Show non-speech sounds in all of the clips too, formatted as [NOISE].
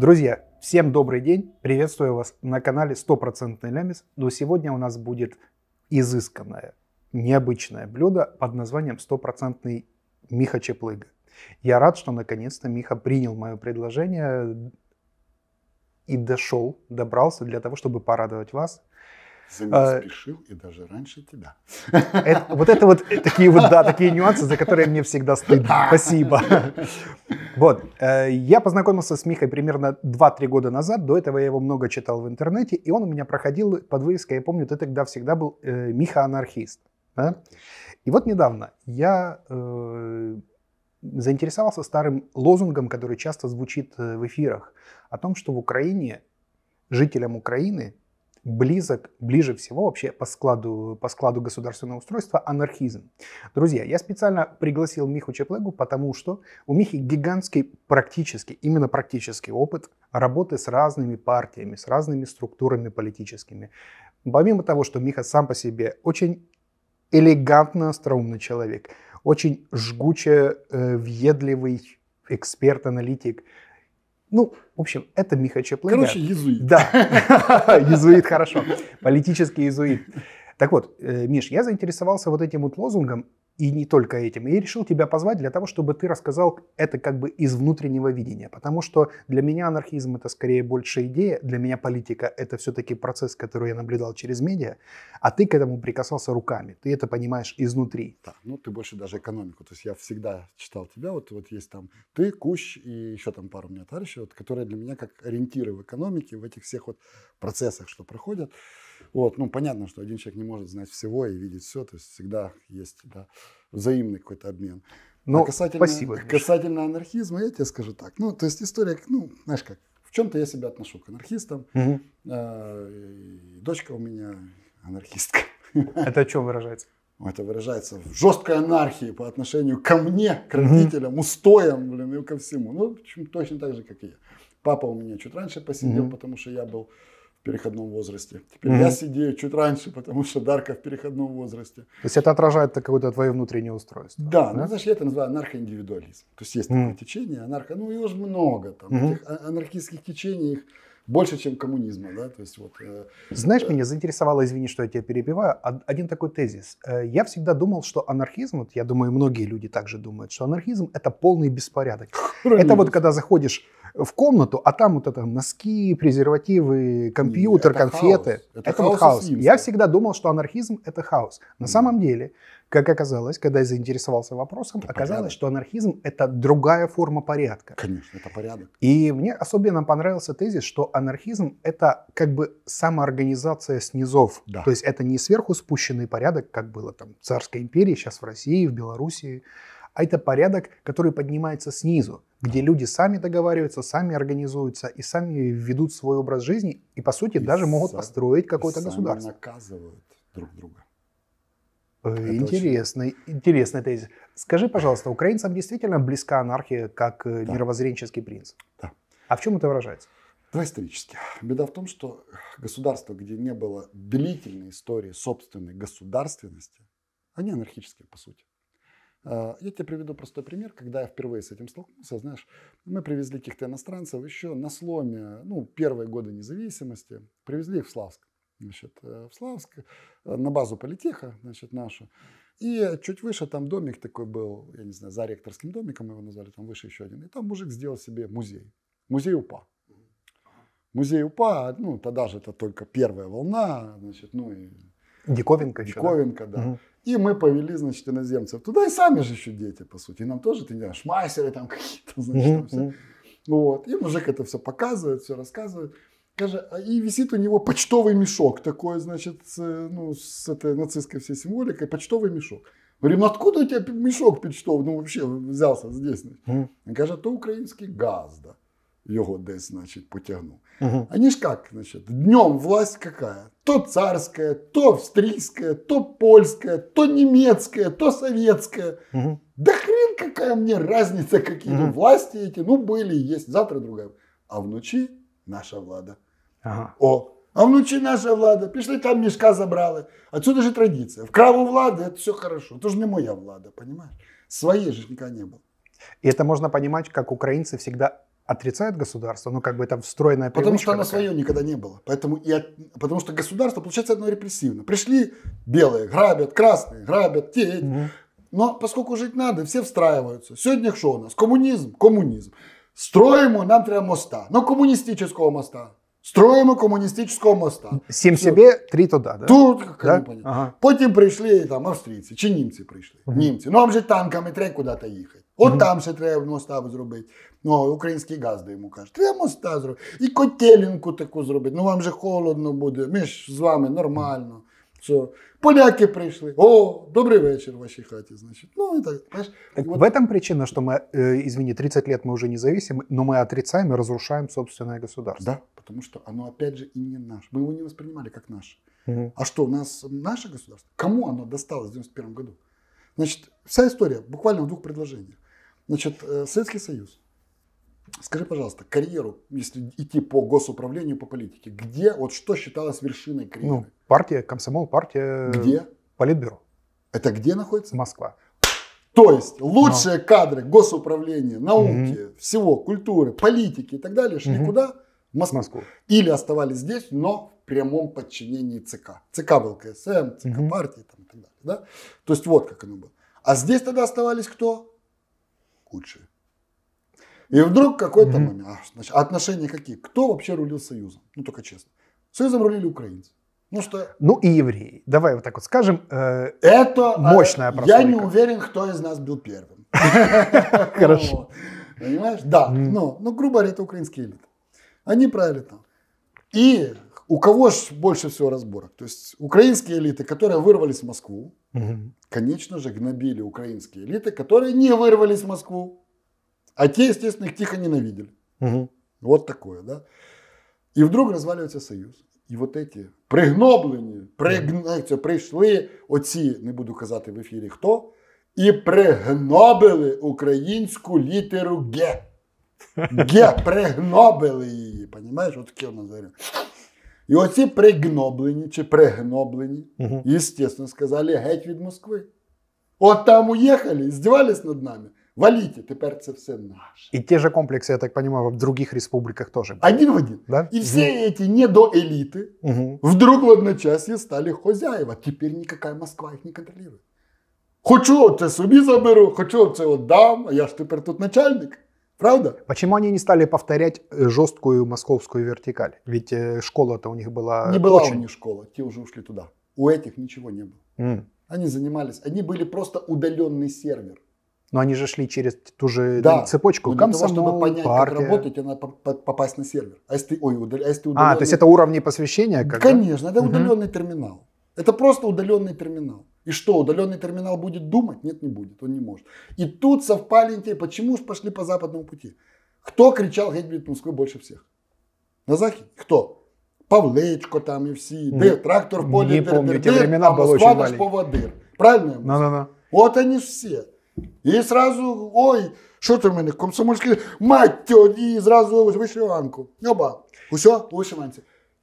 Друзья, всем добрый день. Приветствую вас на канале 100% Лямис. Но сегодня у нас будет изысканное, необычное блюдо под названием 100% Миха Чеплыга. Я рад, что наконец-то Миха принял мое предложение и дошел, добрался для того, чтобы порадовать вас за а, спешил и даже раньше тебя. Это, вот это вот такие вот, да, такие нюансы, за которые мне всегда стыдно. Спасибо. Вот. Э, я познакомился с Михой примерно 2-3 года назад. До этого я его много читал в интернете. И он у меня проходил под вывеской. Я помню, ты тогда всегда был э, Миха-анархист. Да? И вот недавно я э, заинтересовался старым лозунгом, который часто звучит э, в эфирах, о том, что в Украине жителям Украины – близок, ближе всего вообще по складу, по складу государственного устройства анархизм. Друзья, я специально пригласил Миху Чеплегу, потому что у Михи гигантский практический, именно практический опыт работы с разными партиями, с разными структурами политическими. Помимо того, что Миха сам по себе очень элегантно остроумный человек, очень жгуче э, въедливый эксперт-аналитик, ну, в общем, это Михача Плейнер. Короче, езуит. Да, [LAUGHS] езуит хорошо. Политический езуит. Так вот, э, Миш, я заинтересовался вот этим вот лозунгом и не только этим. И решил тебя позвать для того, чтобы ты рассказал это как бы из внутреннего видения. Потому что для меня анархизм это скорее больше идея, для меня политика это все-таки процесс, который я наблюдал через медиа, а ты к этому прикасался руками, ты это понимаешь изнутри. Да, ну ты больше даже экономику, то есть я всегда читал тебя, вот, вот есть там ты, Кущ и еще там пару у меня товарищей, вот, которые для меня как ориентиры в экономике, в этих всех вот процессах, что проходят. Вот, ну, понятно, что один человек не может знать всего и видеть все, то есть всегда есть да, взаимный какой-то обмен. Но а ну, касательно, спасибо. Касательно анархизма, я тебе скажу так. Ну, то есть история, ну, знаешь как, в чем-то я себя отношу к анархистам. Угу. Э, дочка у меня анархистка. [LAUGHS] Это о чем выражается? Ну, это выражается в жесткой анархии по отношению ко мне, к родителям, угу. устоям, блин, и ко всему. Ну, точно так же, как и я. Папа у меня чуть раньше посидел, угу. потому что я был в переходном возрасте. Теперь mm-hmm. я сидею чуть раньше, потому что Дарка в переходном возрасте. То есть это отражает какое-то твое внутреннее устройство? Да, да? ну знаешь, я это называю анархоиндивидуализм. То есть есть mm-hmm. такое течение, анархо, ну его же много, там, mm-hmm. этих а, анархистских течений, их больше, чем коммунизма, да, то есть вот. Э, знаешь, э, меня заинтересовало, извини, что я тебя перебиваю, один такой тезис. Э, я всегда думал, что анархизм, вот я думаю, многие люди также думают, что анархизм это полный беспорядок. [LAUGHS] Это вот когда заходишь в комнату, а там вот это носки, презервативы, компьютер, это конфеты. Хаос. Это, это хаос. хаос. Я всегда думал, что анархизм это хаос. На mm. самом деле, как оказалось, когда я заинтересовался вопросом, это оказалось, порядок. что анархизм это другая форма порядка. Конечно, это порядок. И мне особенно понравился тезис, что анархизм это как бы самоорганизация снизов. Да. То есть это не сверху спущенный порядок, как было там в Царской империи, сейчас в России, в Белоруссии, а это порядок, который поднимается снизу где люди сами договариваются, сами организуются и сами ведут свой образ жизни и, по сути, и даже сам, могут построить какое-то государство. наказывают друг друга. Э, это интересный, очень... интересный тезис. Скажи, пожалуйста, украинцам действительно близка анархия как э, да. мировоззренческий принцип? Да. А в чем это выражается? Два исторически. Беда в том, что государства, где не было длительной истории собственной государственности, они анархические по сути. А, я тебе приведу простой пример, когда я впервые с этим столкнулся, знаешь, мы привезли каких-то иностранцев еще на сломе, ну, первые годы независимости, привезли их в Славск, значит, э, в Славск, э, на базу политеха, значит, нашу, и чуть выше там домик такой был, я не знаю, за ректорским домиком его назвали, там выше еще один, и там мужик сделал себе музей, музей УПА. Музей УПА, ну, тогда же это только первая волна, значит, ну и... Диковинка еще, Диковинка, да. да. Угу. И мы повели, значит, иноземцев туда, и сами же еще дети, по сути. И нам тоже, ты не шмайсеры там [LAUGHS] какие-то, значит, там все. Вот. И мужик это все показывает, все рассказывает. А, и висит у него почтовый мешок, такой, значит, с, э, ну, с этой нацистской всей символикой, почтовый мешок. Говорим, «Ну откуда у тебя мешок почтовый, ну, вообще взялся здесь? Он говорит, это украинский газ, да его десь, значит, потягнул. Угу. Они ж как, значит, днем власть какая? То царская, то австрийская, то польская, то немецкая, то советская. Угу. Да хрен какая мне разница, какие угу. власти эти, ну были, есть, завтра другая. А вночи наша влада. Ага. О, а вночі наша влада, пішли там мішка забрали. Отсюда же традиция. Вкрав у влади, это все хорошо. Это ж не моя влада, понимаешь? Своей же никогда не было. И это можно понимать, как украинцы всегда отрицает государство, ну как бы там встроенная привычка. Потому что оно свое никогда не было. Поэтому и от... Потому что государство, получается, одно репрессивно. Пришли белые, грабят, красные, грабят, те. Угу. Но поскольку жить надо, все встраиваются. Сегодня что у нас? Коммунизм, коммунизм. Строимо нам треба моста. но коммунистического моста. Строимо коммунистического моста. Сім себе, три туда, да? Тут, да? Ага. Потім прийшли там австрийцы, чи німці прийшли. Угу. Німці. Ну, вам же танками треба куда то ехать. От mm-hmm. Ну. там ще треба моста зробити. Ну, а українські газди йому кажуть, треба моста зробити. І котелінку таку зробити. Ну вам же холодно буде. Ми ж з вами нормально. Все. Поляки пришли. О, добрый вечер в вашей хате, значит. Ну и так. Понимаешь? так вот. В этом причина, что мы, э, извини, 30 лет мы уже независимы, но мы отрицаем и разрушаем собственное государство. Да, потому что оно опять же и не наше. Мы его не воспринимали как наше. Угу. А что, у нас наше государство? Кому оно досталось в 91 году? Значит, вся история буквально в двух предложениях. Значит, э, Советский Союз. Скажи, пожалуйста, карьеру, если идти по госуправлению, по политике, где, вот что считалось вершиной ну, карьеры? Ну, партия, комсомол, партия... Э, где? Политбюро. Это где находится? Москва. То есть лучшие Но. кадры госуправления, науки, угу. всего, культуры, политики и так далее шли угу. куда? В Москву. Москву. Или оставались здесь, но в прямом подчинении ЦК. ЦК был КСМ, ЦК угу. партии там, и так далее. Да? То есть вот как оно было. А здесь тогда оставались кто? лучшие. И вдруг какой-то mm-hmm. момент, а, значит, отношения какие? Кто вообще рулил Союзом? Ну, только честно. Союзом рулили украинцы. Ну что? Ну и евреи. Давай вот так вот скажем. Э, это э, мощная прослойка. Я не уверен, кто из нас был первым. [LAUGHS] Хорошо. Понимаешь? Да. Но, ну, ну грубо говоря, это украинские элиты. Они правили там. И у кого же больше всего разборок? То есть украинские элиты, которые вырвались в Москву, конечно же, гнобили украинские элиты, которые не вырвались в Москву. А те, естественно, их тихо ненавидели. Угу. Вот такое, да. И вдруг розвалюється Союз. І от ці пригноблені, пригнаються, прийшли оці, не буду казати в ефірі хто, і пригнобили українську літеру Г. Г. Пригнобили її. Понімаєш, от таке вона зараз. І оці пригноблені чи пригноблені, угу. естественно, сказали геть від Москви. От там уехали, издевались над нами. Валите, теперь это все наше. И те же комплексы, я так понимаю, в других республиках тоже. Один в один. Да? И все угу. эти недоэлиты угу. вдруг в одночасье стали хозяева. Теперь никакая Москва их не контролирует. Хочу це собі заберу, хочу це отдам, а я ж тепер тут начальник. Правда? Почему они не стали повторять э, жесткую московскую вертикаль? Ведь э, школа-то у них была... Не была очень... у них школа, те уже ушли туда. У этих ничего не было. Mm. Они занимались, они были просто удаленный сервер. Но они же шли через ту же э, да. цепочку. Но для того, чтобы понять, партия. как работать, тебе надо попасть на сервер. А если ты, ой, удал, а если ты удаленный... А, то есть это уровни посвящения? Как Конечно, это угу. удаленный терминал. Это просто удаленный терминал. И что, удаленный терминал будет думать? Нет, не будет, он не может. И тут совпали интересы. Почему же пошли по западному пути? Кто кричал «Геть Москвы» больше всех? На Захе? Кто? Павлечко там и все, Да, трактор в поле, не помню, те времена а очень наш поводыр. Правильно? Да, да, да. Вот они все. И сразу, ой, что ти в мене, комсомольський, мать тьо, і зразу вишиванку. Оба, усе у вишиванці.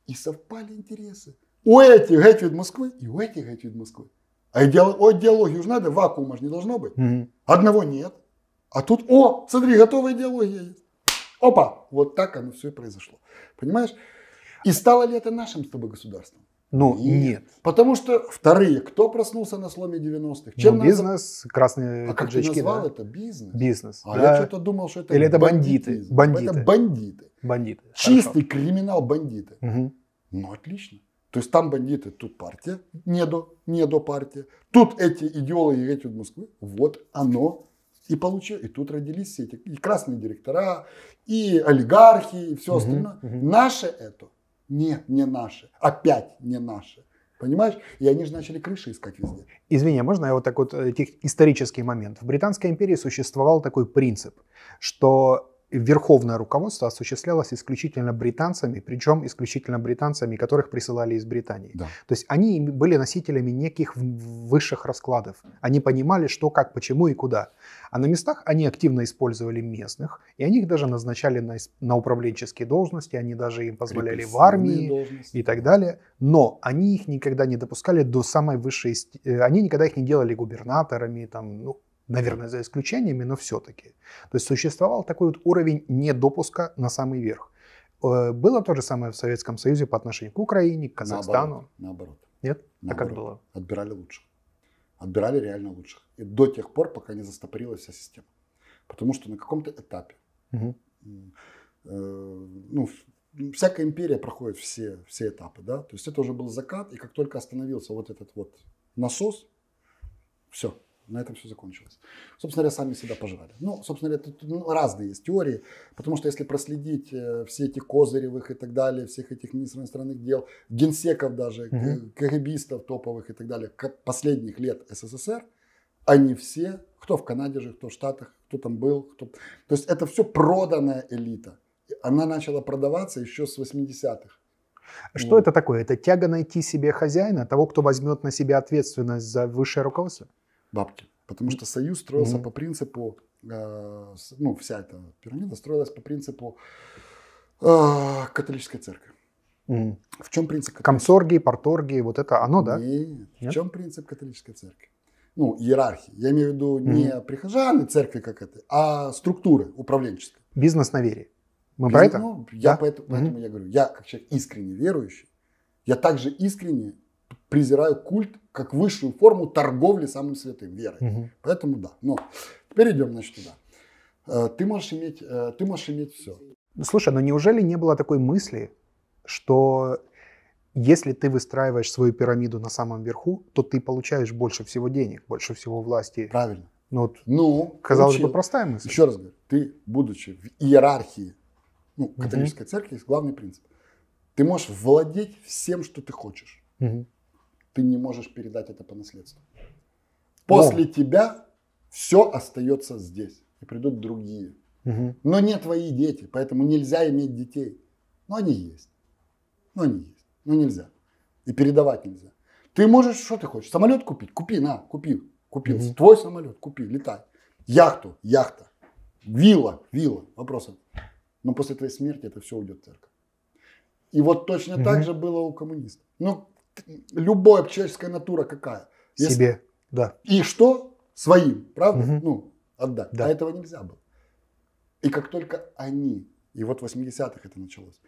И совпали интересы. У этих геть від Москви і у этих геть від Москви. А идеолог, о, идеологию же надо, вакуума же не должно быть. Угу. Одного нет. А тут, о, смотри, готовая идеология есть. Опа! Вот так оно все и произошло. Понимаешь? И стало ли это нашим с тобой государством? Ну, нет. нет. Потому что вторые, кто проснулся на сломе 90-х? Чем ну, бизнес, нас... красные А как ты назвал да? это? Бизнес? Бизнес. А да. я что-то думал, что это Или это бандиты. бандиты. Это бандиты. Бандиты. Чистый Хорошо. криминал бандиты. Угу. Ну, отлично. То есть там бандиты, тут партия, не до, не до партия. Тут эти идеологи, эти Москвы. Вот оно и получилось. И тут родились все эти и красные директора, и олигархи, и все остальное. Угу. Наше это? Нет, не наше. Опять не наше. Понимаешь? И они же начали крыши искать везде. Извини, а можно я вот так вот э, исторический момент? В Британской империи существовал такой принцип, что верховное руководство осуществлялось исключительно британцами, причем исключительно британцами, которых присылали из Британии. Да. То есть они были носителями неких высших раскладов. Они понимали, что, как, почему и куда. А на местах они активно использовали местных, и они их даже назначали на, на управленческие должности, они даже им позволяли в армии должности. и так далее. Но они их никогда не допускали до самой высшей... Э, они никогда их не делали губернаторами, там, ну, наверное, за исключениями, но все-таки. То есть существовал такой вот уровень недопуска на самый верх. Э, было то же самое в Советском Союзе по отношению к Украине, к Казахстану? Наоборот. наоборот. Нет? Наоборот. А как было? Отбирали лучших. Отбирали реально лучших. И до тех пор, пока не застопорилась вся система. Потому что на каком-то этапе, угу. э, ну, всякая империя проходит все, все этапы, да, то есть это уже был закат, и как только остановился вот этот вот насос, все, на этом все закончилось. Собственно говоря, сами себя пожрали. Ну, собственно говоря, тут ну, разные есть теории, потому что если проследить э, все эти Козыревых и так далее, всех этих министров иностранных дел, генсеков даже, угу. КГБистов топовых и так далее, последних лет СССР, они все, кто в Канаде же, кто в Штатах, кто там был, кто... То есть это все проданная элита. Она начала продаваться еще с 80-х. Что вот. это такое? Это тяга найти себе хозяина, того, кто возьмет на себя ответственность за высшее руководство? бабки. Потому что союз строился mm-hmm. по принципу, э, ну, вся эта пирамида строилась по принципу э, католической церкви. Mm. В чем принцип? Комсорги, порторги, вот это оно, да? Нет. Нет. В чем принцип католической церкви? ну, иерархии. Я имею в виду не mm-hmm. прихожаны церкви как это, а структуры управленческой. Бизнес на вере. Мы про это? Ну, я да? поэтому, mm-hmm. поэтому я говорю, я как человек искренне верующий, я также искренне презираю культ как высшую форму торговли самым святым, верой. Угу. Поэтому да. Но теперь идем, значит, туда. Э, ты можешь иметь, э, ты можешь иметь все. Слушай, но ну неужели не было такой мысли, что если ты выстраиваешь свою пирамиду на самом верху, то ты получаешь больше всего денег, больше всего власти. Правильно. Ну, вот, ну казалось получил. бы, простая мысль. Еще раз говорю, ты, будучи в иерархии ну, католической угу. церкви, есть главный принцип. Ты можешь владеть всем, что ты хочешь. Угу ты не можешь передать это по наследству. После О. тебя все остается здесь, и придут другие. Угу. Но не твои дети, поэтому нельзя иметь детей. Но они есть. Но они есть. Но нельзя. И передавать нельзя. Ты можешь, что ты хочешь? Самолет купить? Купи, на, купи. Купил. Угу. Твой самолет, купи, летай. Яхту, яхта. Вилла, вилла. вопросы. Но после твоей смерти это все уйдет в церковь. И вот точно угу. так же было у коммунистов. Ну, любая человеческая натура какая? Если... Себе, да. И что? Своим, правда? Угу. Ну, отдать. Да. А этого нельзя было. И как только они, и вот в 80-х это началось,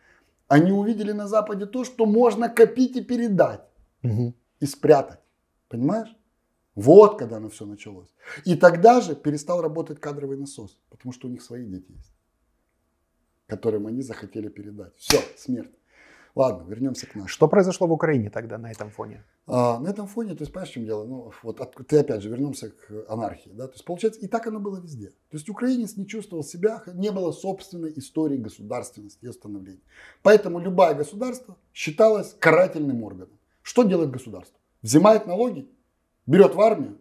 они увидели на Западе то, что можно копить и передать, угу. и спрятать. Понимаешь? Вот когда оно все началось. И тогда же перестал работать кадровый насос, потому что у них свои дети есть, которым они захотели передать. Все, смерть. Ладно, вернемся к нам. Что произошло в Украине тогда на этом фоне? А, на этом фоне, то есть, понимаешь, в чем дело? Ну, вот от, ты опять же вернемся к анархии, да, то есть, получается, и так оно было везде. То есть, украинец не чувствовал себя, не было собственной истории государственности и становления. Поэтому любое государство считалось карательным органом. Что делает государство? Взимает налоги, берет в армию,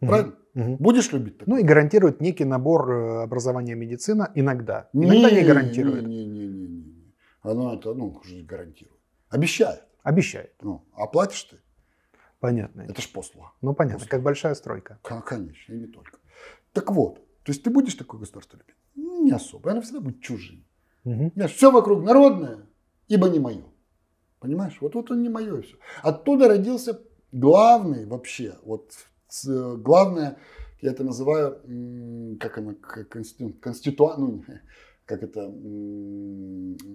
правильно? Угу. Будешь любить такое? Ну и гарантирует некий набор э, образования медицина иногда. Иногда не, не гарантирует. Не, не, не, она это, ну, уже гарантирует. Обещает. Обещает. Ну, а ты? Понятно. Это ж послуга. Ну, понятно, послуга. как большая стройка. Конечно, и не только. Так вот, то есть ты будешь такое государство любить? Не особо, она всегда будет чужим. Угу. Все вокруг народное, ибо не мое. Понимаешь? Вот, вот он не мое и все. Оттуда родился главный вообще, вот э, главное, я это называю, как оно конститу, конститу, ну, [LAUGHS] как это,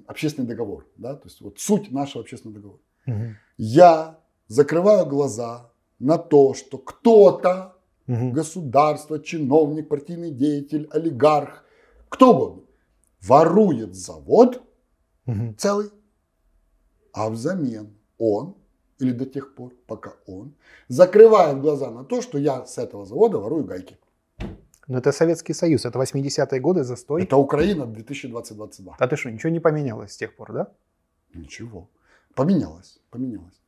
общественный договор, да, то есть вот суть нашего общественного договора. Угу. Я закрываю глаза на то, что кто-то, угу. государство, чиновник, партийный деятель, олигарх, кто угодно, ворует завод угу. целый, а взамен он или до тех пор, пока он закрывает глаза на то, что я с этого завода ворую гайки. Но ну, это Советский Союз, это 80-е годы, застой. Это Украина 2020 2022. А ты что, ничего не поменялось с тех пор, да? Ничего. Поменялось, поменялось.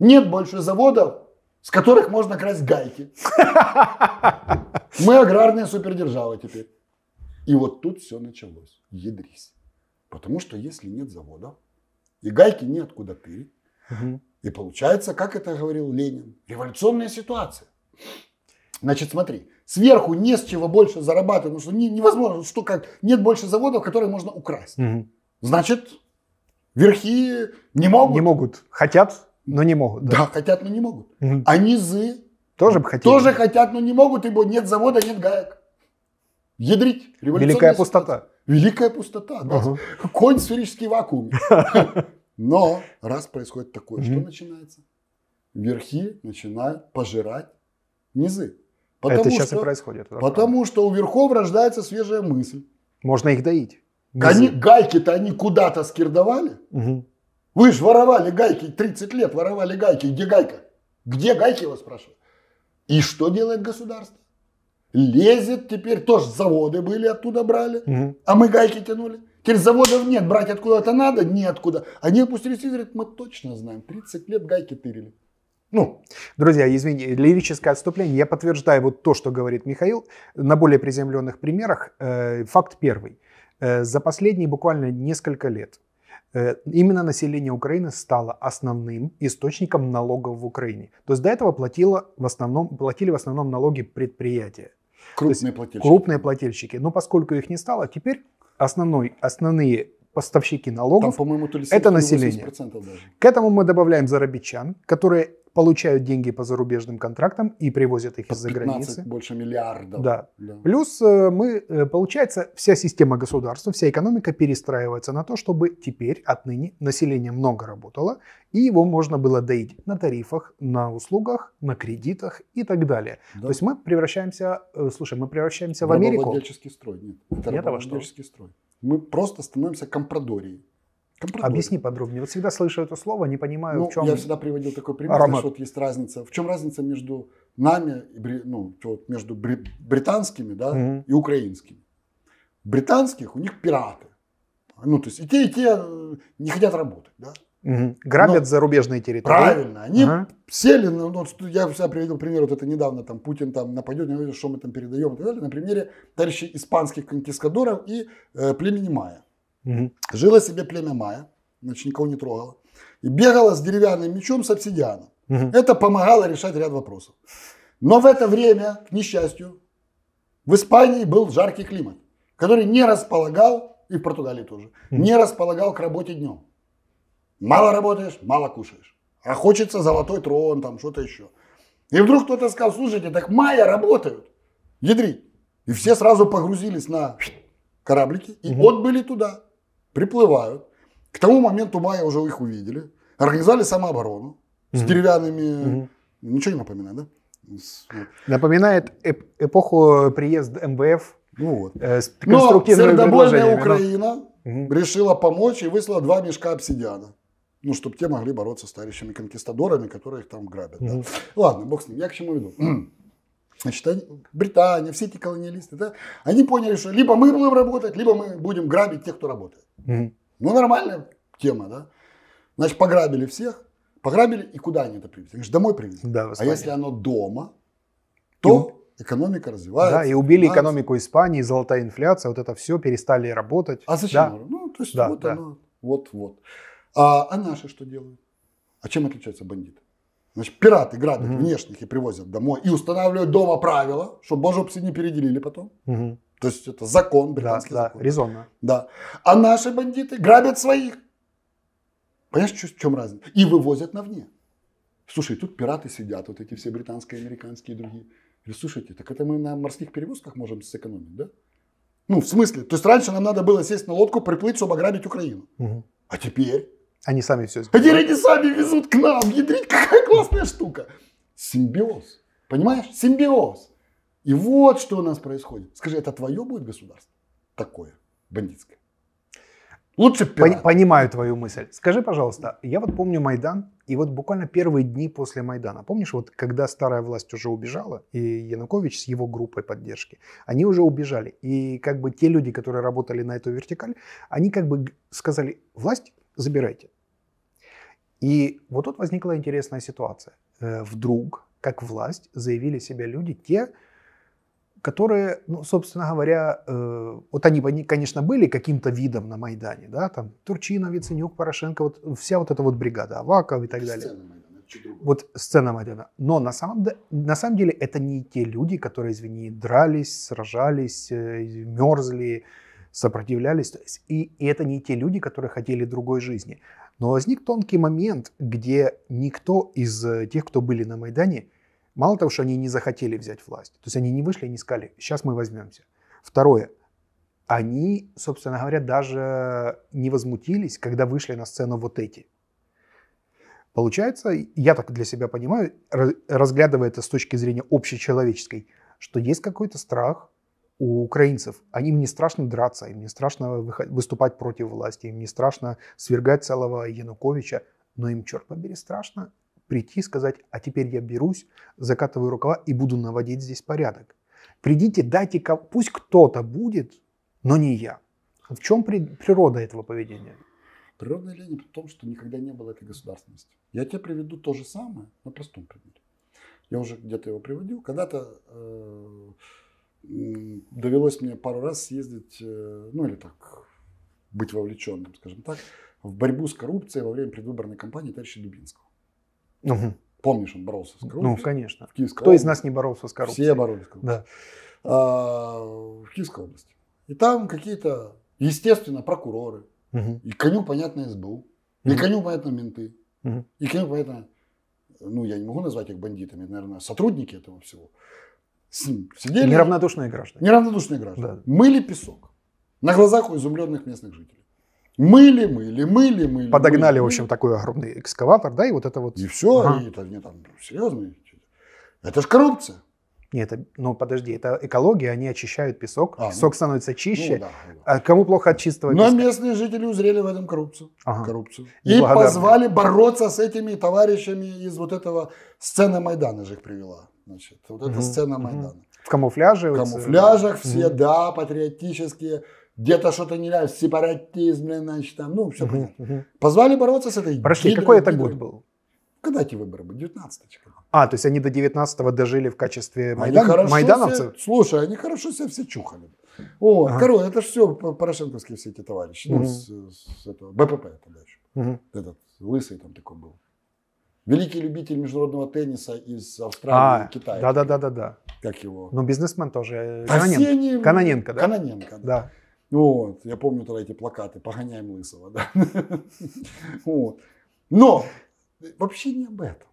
Нет больше заводов, с которых можно красть гайки. Мы аграрная супердержава теперь. И вот тут все началось. Ядрись. Потому что если нет заводов, и гайки неоткуда тырить, угу. и получается, как это говорил Ленин, революционная ситуация. Значит, смотри, сверху не с чего больше зарабатывать, потому что невозможно, что как, нет больше заводов, которые можно украсть. Угу. Значит, верхи не могут. Не могут. Хотят, но не могут. Да, да хотят, но не могут. Угу. А низы тоже бы хотели. Тоже хотят, но не могут, ибо нет завода, нет гаек. Ядрить. Великая ситуация. пустота. Великая пустота, да. Угу. Конь сферический вакуум. [LAUGHS] Но раз происходит такое, что начинается? Верхи начинают пожирать низы. Потому это сейчас что, и происходит. Потому что у верхов рождается свежая мысль. Можно их доить. Они, гайки-то они куда-то скирдовали. Угу. Вы же воровали гайки, 30 лет воровали гайки. Где гайка? Где гайки, Я вас спрашиваю. И что делает государство? Лезет теперь, тоже заводы были, оттуда брали, угу. а мы гайки тянули. Теперь заводов нет, брать откуда-то надо, неоткуда. Они опустились и говорят, мы точно знаем, 30 лет гайки тырили. Ну, друзья, извините, лирическое отступление. Я подтверждаю вот то, что говорит Михаил. На более приземленных примерах э, факт первый. Э, за последние буквально несколько лет э, именно население Украины стало основным источником налогов в Украине. То есть до этого платило в основном, платили в основном налоги предприятия. Крупные плательщики. Крупные плательщики. Но поскольку их не стало, теперь основной, основные поставщики налогов, Там, по-моему, то ли это население. Даже. К этому мы добавляем заробитчан, которые получают деньги по зарубежным контрактам и привозят их из-за границы. больше миллиардов. Да. да. Плюс э, мы, э, получается, вся система государства, вся экономика перестраивается на то, чтобы теперь отныне население много работало, и его можно было доить на тарифах, на услугах, на кредитах и так далее. Да. То есть мы превращаемся, э, слушай, мы превращаемся в Америку. Это строй. Нет, это Нет, рабовладельческий строй мы просто становимся компрадорией. Компрадор. Объясни подробнее. Вот всегда слышу это слово, не понимаю, ну, в чем. Я всегда приводил такой пример, аромат. что вот есть разница. В чем разница между нами, ну, между британскими да, угу. и украинскими? Британских у них пираты. Ну, то есть и те, и те э, не хотят работать. Да? Угу. Грабят Но зарубежные территории. Правильно. Они угу. сели, ну, вот, я всегда приводил пример, вот это недавно, там, Путин там нападет, не увидит, что мы там передаем и так далее, на примере товарищей испанских конкискадоров и э, племени Мая. Угу. Жило себе племя Мая, значит, никого не трогало, и бегало с деревянным мечом с обсидианом. Угу. Это помогало решать ряд вопросов. Но в это время, к несчастью, в Испании был жаркий климат, который не располагал, и в Португалии тоже, угу. не располагал к работе днем. Мало работаешь, мало кушаешь. А хочется золотой трон, там что-то еще. И вдруг кто-то сказал, слушайте, так майя работают, ядри. И все сразу погрузились на кораблики и угу. отбыли туда, приплывают. К тому моменту майя уже их увидели, организовали самооборону угу. с деревянными, угу. ничего не напоминает, да? Ну. Напоминает эп эпоху приезда МВФ. Ну вот. Э, Но сердобольная Украина угу. решила помочь и выслала два мешка обсидиана ну, чтобы те могли бороться с старящими конкистадорами, которые их там грабят. Mm-hmm. Да. Ладно, бог с ним, я к чему веду. [CLEARS THROAT] Значит, они, Британия, все эти колониалисты, да, они поняли, что либо мы будем работать, либо мы будем грабить тех, кто работает. Mm-hmm. Ну, нормальная тема, да. Значит, пограбили всех, пограбили, и куда они это привезли? Они же домой привезли. Да, а если оно дома, то и... экономика развивается. Да, и убили развивается. экономику Испании, золотая инфляция, вот это все, перестали работать. А зачем? Да. Ну, то есть да, вот да. оно, вот-вот. А, а наши что делают? А чем отличаются бандиты? Значит, пираты грабят угу. внешних и привозят домой и устанавливают дома правила, чтобы боже, божопсы не переделили потом. Угу. То есть это закон, британский да, закон. резонно. Да. А наши бандиты грабят своих. Понимаешь, в чем разница? И вывозят на вне. Слушай, тут пираты сидят, вот эти все британские, американские и другие. Говорю, слушайте, так это мы на морских перевозках можем сэкономить, да? Ну, в смысле, то есть раньше нам надо было сесть на лодку, приплыть, чтобы ограбить Украину. Угу. А теперь они сами все сделают. Теперь они сами везут к нам. Ядрить, какая классная штука. Симбиоз. Понимаешь? Симбиоз. И вот что у нас происходит. Скажи, это твое будет государство? Такое, бандитское. Лучше пират. Понимаю твою мысль. Скажи, пожалуйста, я вот помню Майдан, и вот буквально первые дни после Майдана, помнишь, вот когда старая власть уже убежала, и Янукович с его группой поддержки, они уже убежали. И как бы те люди, которые работали на эту вертикаль, они как бы сказали, власть забирайте. И вот тут возникла интересная ситуация. Э, вдруг, как власть, заявили себя люди, те, которые, ну, собственно говоря, э, вот они, конечно, были каким-то видом на Майдане, да, там Турчинов, Яценюк, Порошенко, вот вся вот эта вот бригада, Аваков и так далее. вот сцена Майдана. Но на самом, на самом деле это не те люди, которые, извини, дрались, сражались, э, мерзли, сопротивлялись. И, и это не те люди, которые хотели другой жизни. Но возник тонкий момент, где никто из э, тех, кто были на Майдане, мало того, что они не захотели взять власть, то есть они не вышли и не сказали, сейчас мы возьмемся. Второе, они, собственно говоря, даже не возмутились, когда вышли на сцену вот эти. Получается, я так для себя понимаю, разглядывая это с точки зрения общечеловеческой, что есть какой-то страх, у украинцев. Им не страшно драться, им не страшно выступать против власти, им не страшно свергать целого Януковича, но им, черт побери, страшно прийти и сказать, а теперь я берусь, закатываю рукава и буду наводить здесь порядок. Придите, дайте, пусть кто-то будет, но не я. В чем природа этого поведения? Природа Ленина в том, что никогда не было этой государственности. Я тебе приведу то же самое на простом примере. Я уже где-то его приводил. Когда-то э, довелось мне пару раз съездить, э, ну или так, быть вовлеченным, скажем так, в борьбу с коррупцией во время предвыборной кампании товарища Дубинского. Угу. Помнишь, он боролся с ну, коррупцией? Ну, конечно. В Кто области. из нас не боролся с коррупцией? Все боролись с коррупцией. Да. в Киевской области. И там какие-то, естественно, прокуроры. Угу. И коню, понятно, СБУ. Угу. И коню, понятно, менты. Угу. И коню, понятно, ну, я не могу назвать их бандитами, наверное, сотрудники этого всего сидели... Неравнодушные граждане. Неравнодушные граждане. Да. Мыли песок на глазах у изумленных местных жителей. Мыли, мыли, мыли, мыли. Подогнали, мыли, в общем, мыли. такой огромный экскаватор, да, и вот это вот... И все, ага. и это не там, серьезно. Это ж коррупция. Нет, это, ну подожди, это экология, они очищают песок, а, песок ну, становится ну чище. Ну, да, да. А кому плохо от чистого Но песка? Но местные жители узрели в этом коррупцию. Ага. коррупцию. И позвали бороться с этими товарищами из вот этого сцены Майдана же их привела. Значит, вот эта угу. сцена Майдана. В камуфляже? В э, камуфляжах все, угу. да, патриотические. Где-то что-то не нравится, сепаратизм, значит, там, ну, все угу. понятно. Угу. Позвали бороться с этой Прошли, гидрой, какой это гидрой. год был? Когда эти выборы были? 19 А, то есть они до 19-го дожили в качестве майдан... они майдановцев? Все, слушай, они хорошо себя все чухали. О, ага. короче, это же все порошенковские все эти товарищи. Угу. Ну, с, с этого, БПП это дальше. Угу. Этот лысый там такой был. Великий любитель международного тенниса из Австралии а, Китая. Да, да, да, да, да. Как его? Ну, бизнесмен тоже. Э, Каноненко. Осенний... Каноненко, да. Каноненко, да. да. Вот. Я помню тогда эти плакаты «Погоняем лысого», да. [LAUGHS] вот. Но вообще не об этом.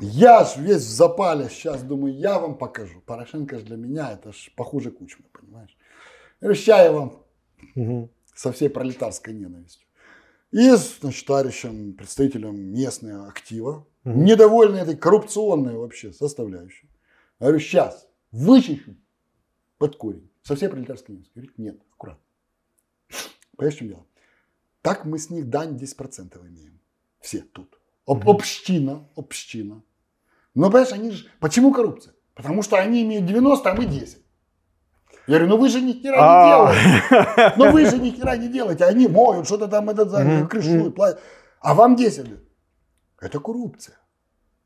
Я же весь в запале сейчас, думаю, я вам покажу. Порошенко же для меня, это же похуже Кучмы, понимаешь? Решаю вам угу. со всей пролетарской ненавистью. И с значит, товарищем, представителем местного актива, угу. недовольны этой коррупционной вообще составляющей. Я говорю, сейчас вычищу под корень со всей пролетарской низки. Говорит, нет, аккуратно. Понимаешь, чем дело? Так мы с них дань 10% имеем. Все тут. Об, община, община. Но, понимаешь, они же... Почему коррупция? Потому что они имеют 90, а мы 10. Я говорю, ну вы же ни хера не а. делаете. [LAUGHS] Ну вы же ни хера не делаете. Они моют, что-то там этот за крышу, платят. А вам 10. Это коррупция.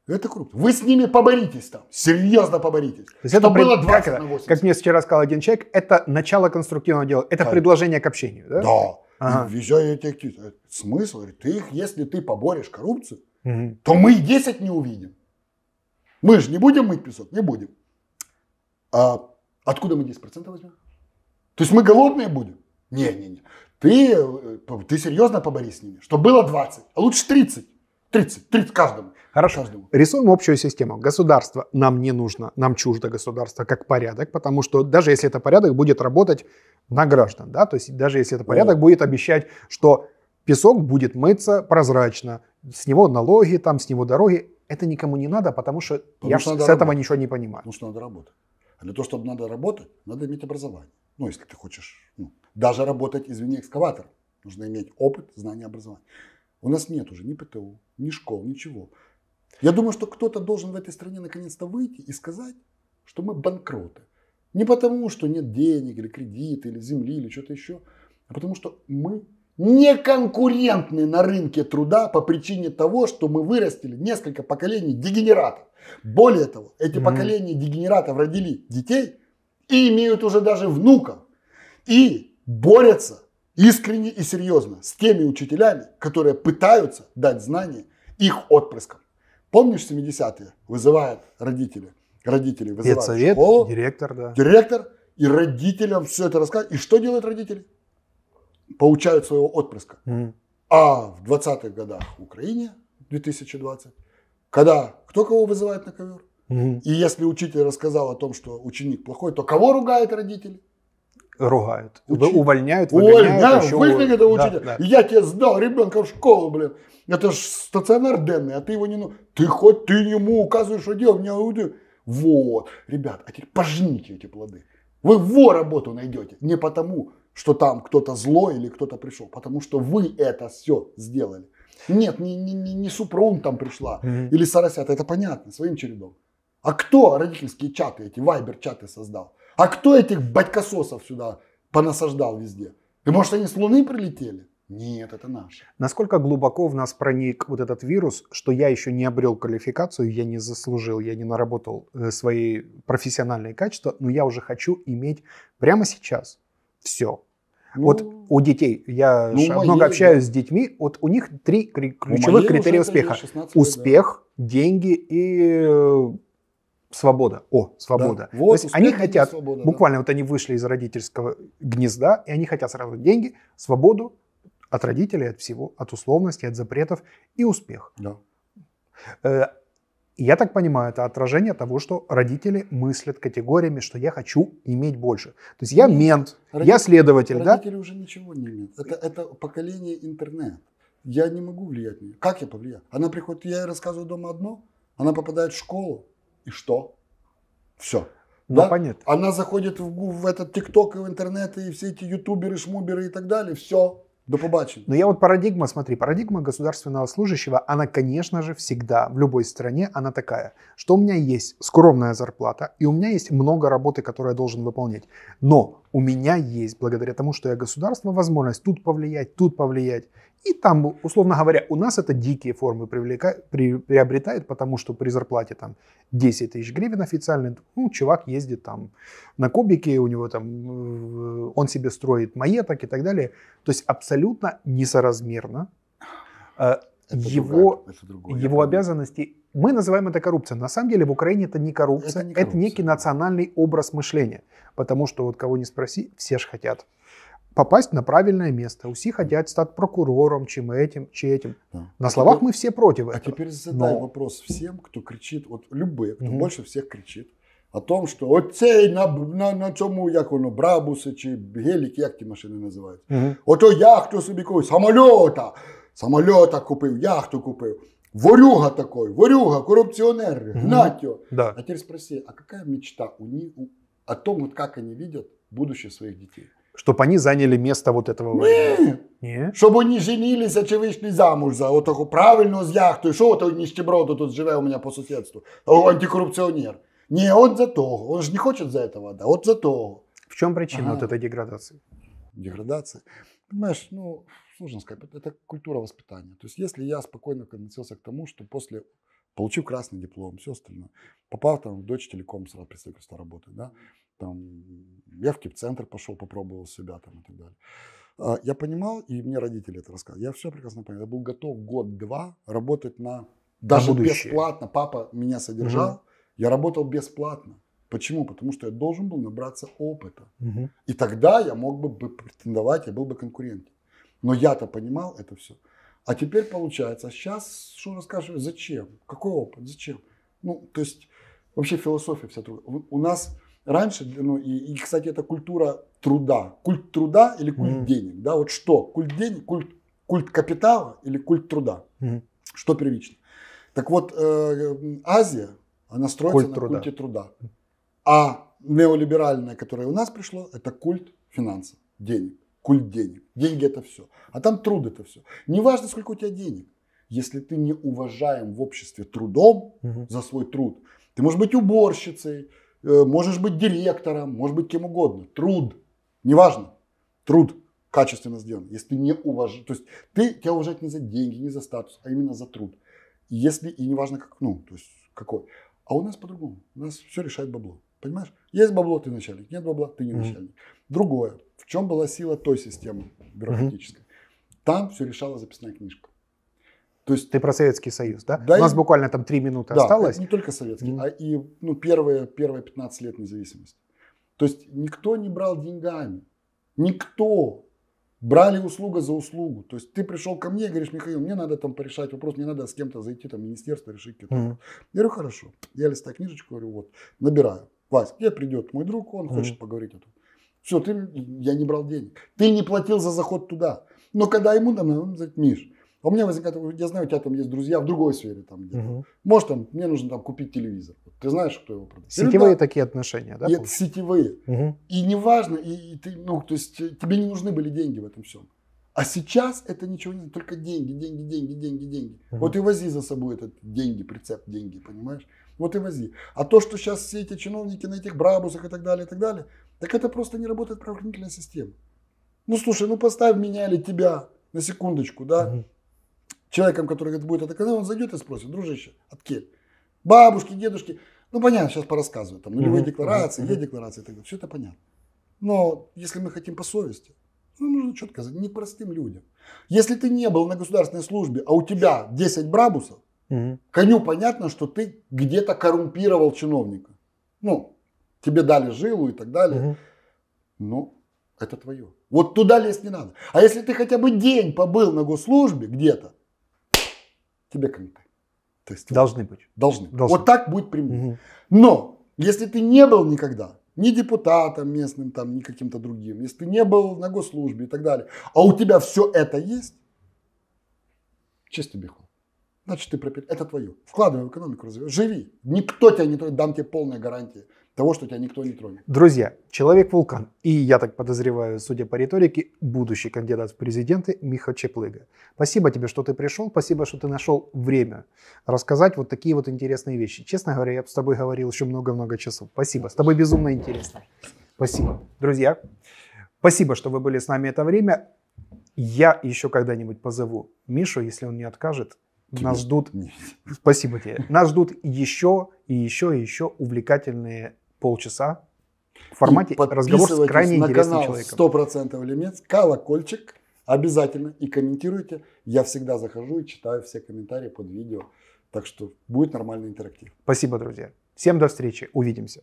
Это круто. Вы с ними поборитесь там. Серьезно поборитесь. То есть это было 20 как, на 80. как мне вчера сказал один человек, это начало конструктивного дела. Это да. предложение к общению, да? Да. Ага. Везде этих э, Смысл? Ты если ты поборешь коррупцию, угу. то мы и 10 не увидим. Мы же не будем мыть песок? Не будем. А Откуда мы 10% возьмем? То есть мы голодные будем? Не, не, не. Ты, э, ты серьезно поборись с ними, что было 20, а лучше 30. 30, 30 каждому. Хорошо. Каждому. Рисуем общую систему. Государство нам не нужно, нам чуждо государство как порядок, потому что даже если это порядок будет работать на граждан, да, то есть даже если это порядок О. будет обещать, что песок будет мыться прозрачно, с него налоги, там, с него дороги, это никому не надо, потому что потому я что с этого ничего не понимаю. Потому что надо работать. А для того, чтобы надо работать, надо иметь образование. Ну, если ты хочешь, ну, даже работать, извини, экскаватором. Нужно иметь опыт, знания, образование. У нас нет уже ни ПТУ, ни школ, ничего. Я думаю, что кто-то должен в этой стране наконец-то выйти и сказать, что мы банкроты. Не потому, что нет денег или кредита, или земли, или что-то еще, а потому что мы неконкурентны на рынке труда по причине того, что мы вырастили несколько поколений дегенератов. Более того, эти mm-hmm. поколения дегенератов родили детей и имеют уже даже внуков. И борются искренне и серьезно с теми учителями, которые пытаются дать знания их отпрыскам. Помнишь, 70-е вызывают родители? Родители вызывают Педсовет, школу. Директор, да. Директор. И родителям все это рассказывают. И что делают родители? получают своего отпрыска. mm А в 20-х годах в Украине, 2020, когда кто кого вызывает на ковер? mm И если учитель рассказал о том, что ученик плохой, то кого ругает родители? Ругают. Учи... Увольняют, выгоняют. Увольняют, выгнали этого да, учителя. Да. Я тебе сдал ребенка в школу, блин. Это же стационар денный, а ты его не... Ну-, ты хоть ты ему указываешь, что делать, меня уйдет. Вот, ребят, а теперь пожните эти плоды. Вы во работу найдете. Не потому, что там кто-то злой или кто-то пришел, потому что вы это все сделали. Нет, не, не, не, не Супрун там пришла mm-hmm. или Соросята, это понятно, своим чередом. А кто родительские чаты, эти вайбер-чаты создал? А кто этих батькососов сюда понасаждал везде? И может они с Луны прилетели? Нет, это наше. Насколько глубоко в нас проник вот этот вирус, что я еще не обрел квалификацию, я не заслужил, я не наработал э, свои профессиональные качества, но я уже хочу иметь прямо сейчас все. Ну, вот у детей, я ну, много общаюсь да. с детьми, вот у них три ключевых критерия успеха. Лет, Успех, да. деньги и э, свобода. О, свобода. Да. Вот, То есть они хотят, свобода, буквально да. вот они вышли из родительского гнезда, и они хотят сразу деньги, свободу, от родителей, от всего, от условностей, от запретов и успех. Да. Э, я так понимаю, это отражение того, что родители мыслят категориями, что я хочу иметь больше. То есть я Нет, мент, родители, я следователь, родители да? Родители уже ничего не имеют. Это, это поколение интернет. Я не могу влиять на нее. Как я повлияю? Она приходит, я ей рассказываю дома одно, она попадает в школу, и что? Все. Ну, да? Ну, понятно. Она заходит в, в этот ТикТок и в интернет, и все эти ютуберы, шмуберы и так далее. Все. До побачення. Но я вот парадигма, смотри, парадигма государственного служащего, она, конечно же, всегда в любой стране, она такая, что у меня есть скромная зарплата, и у меня есть много работы, которую я должен выполнять. Но у меня есть, благодаря тому, что я государство, возможность тут повлиять, тут повлиять. И там, условно говоря, у нас это дикие формы привлека... при... приобретает, потому что при зарплате там 10 тысяч гривен официальный, ну, чувак ездит там на кубике, у него там, э, он себе строит маеток и так далее. То есть абсолютно несоразмерно э, его, другая, его обязанности. Мы называем это коррупцией. На самом деле в Украине это не коррупция, это, не коррупция. это некий национальный образ мышления. Потому что вот кого не спроси, все же хотят попасть на правильное место. Усі хотят стать прокурором, чем этим, чем этим. Да. На а словах теперь, мы все против а этого. А теперь задай Но... вопрос всем, кто кричит, вот любые, кто угу. больше всех кричит, о том, что оцей на, на, на цьому, як воно, брабуси чи геліки, як ті машини називають. Угу. Ото я, хто собі когось, самолета Самолета купив, яхту купив. Ворюга такой, ворюга, коррупционер, mm-hmm. Да. А теперь спроси, а какая мечта у них, о том, вот как они видят будущее своих детей? Чтобы они заняли место вот этого ворюга? Ні. Щоб вони женилися чи вышли замуж за вот отого правильного з яхтою. Що той ніщеброду тут живе у меня по соседству, антикоррупционер. Не, он за того. Он же не хочет за этого, да, вот за того. В чем причина ага. вот этой деградации? Деградация? Понимаешь, ну, нужно сказать, это культура воспитания. То есть если я спокойно относился к тому, что после, получив красный диплом, все остальное, попал там в Дочь Телеком сразу представительство работы, да, там, я в кип-центр пошел, попробовал себя там и так далее. А, я понимал, и мне родители это рассказывали, я все прекрасно понял. Я был готов год-два работать на... Даже на бесплатно. Папа меня содержал. Угу. Я работал бесплатно. Почему? Потому что я должен был набраться опыта. Угу. И тогда я мог бы претендовать, я был бы конкурентен. Но я-то понимал это все. А теперь получается, сейчас что расскажешь, зачем? Какой опыт, зачем? Ну, то есть вообще философия вся другая. У нас раньше, ну и, и кстати, это культура труда. Культ труда или культ mm-hmm. денег, да, вот что? Культ денег, культ, культ капитала или культ труда? Mm-hmm. Что первично? Так вот, э, э, Азия, она строится культ на труда. культе труда. А неолиберальное, которое у нас пришло, это культ финансов, денег культ денег. Деньги – это все. А там труд – это все. Неважно, сколько у тебя денег. Если ты не уважаем в обществе трудом угу. за свой труд, ты можешь быть уборщицей, э, можешь быть директором, можешь быть кем угодно. Труд. Неважно. Труд качественно сделан. Если ты не уважаешь, то есть ты тебя уважать не за деньги, не за статус, а именно за труд. Если, и неважно как, ну, то есть какой. А у нас по-другому. У нас все решает бабло. Понимаешь? Есть бабло, ты начальник. Нет бабла ты не начальник. Другое. В чем была сила той системы бюрократической? Угу. Там все решала записная книжка. То есть, Ты про Советский Союз, да? да У нас и... буквально там три минуты да, осталось. не только советский, mm. а и ну, первые, первые 15 лет независимости. То есть никто не брал деньгами. Никто. Брали услуга за услугу. То есть ты пришел ко мне и говоришь, Михаил, мне надо там порешать вопрос, мне надо с кем-то зайти, там, в министерство решить какие-то. Mm. Я говорю, хорошо. Я листаю книжечку, говорю, вот, набираю. Вась, где придет мой друг, он mm. хочет поговорить о том. Все, ты, я не брал денег. Ты не платил за заход туда. Но когда ему там, он говорит, Миш, а у меня возникает, я знаю, у тебя там есть друзья в другой сфере там где Угу. Может, там, мне нужно там купить телевизор. Ты знаешь, кто его продает? Сетевые да. такие отношения, да? Нет, сетевые. Угу. И неважно, и, и ты, ну, то есть э, тебе не нужны были деньги в этом всем. А сейчас это ничего не только деньги, деньги, деньги, деньги, деньги. Угу. Вот и вози за собой этот деньги, прицеп деньги, понимаешь? Вот и вози. А то, что сейчас все эти чиновники на этих брабусах и так далее, и так далее, так это просто не работает правоохранительная система. Ну слушай, ну поставь меня или тебя на секундочку, да, угу. человеком, который говорит, будет это канал, он зайдет и спросит, дружище, от кем? Бабушки, дедушки. Ну понятно, сейчас порассказывают, там нулевые угу. декларации, угу. е-декларации и так далее, все это понятно. Но если мы хотим по совести, ну, нужно четко сказать, непростым людям. Если ты не был на государственной службе, а у тебя 10 брабусов, угу. коню понятно, что ты где-то коррумпировал чиновника. Ну, тебе дали жилу и так далее. Ну, это твое. Вот туда лезть не надо. А если ты хотя бы день побыл на госслужбе где-то, тебе кранты. То есть, должны вот, быть. Должны. должны. Вот так будет прямым. Угу. Но если ты не был никогда ни депутатом местным, там, ни каким-то другим, если ты не был на госслужбе и так далее, а у тебя все это есть, чистый бехон значит ты пропил. Это твое. Вкладывай в экономику, развивай. Живи. Никто тебя не тронет, дам тебе полные гарантии того, что тебя никто не тронет. Друзья, человек-вулкан и, я так подозреваю, судя по риторике, будущий кандидат в президенты Миха Чеплыга. Спасибо тебе, что ты пришел, спасибо, что ты нашел время рассказать вот такие вот интересные вещи. Честно говоря, я с тобой говорил еще много-много часов. Спасибо, с тобой безумно интересно. Спасибо. Друзья, спасибо, что вы были с нами это время. Я еще когда-нибудь позову Мишу, если он не откажет, нас ждут... Спасибо тебе. Нас ждут еще и еще и еще увлекательные полчаса в формате разговор с крайне на интересным канал человеком. 100% Лемец, колокольчик обязательно и комментируйте. Я всегда захожу и читаю все комментарии под видео. Так что будет нормальный интерактив. Спасибо, друзья. Всем до встречи. Увидимся.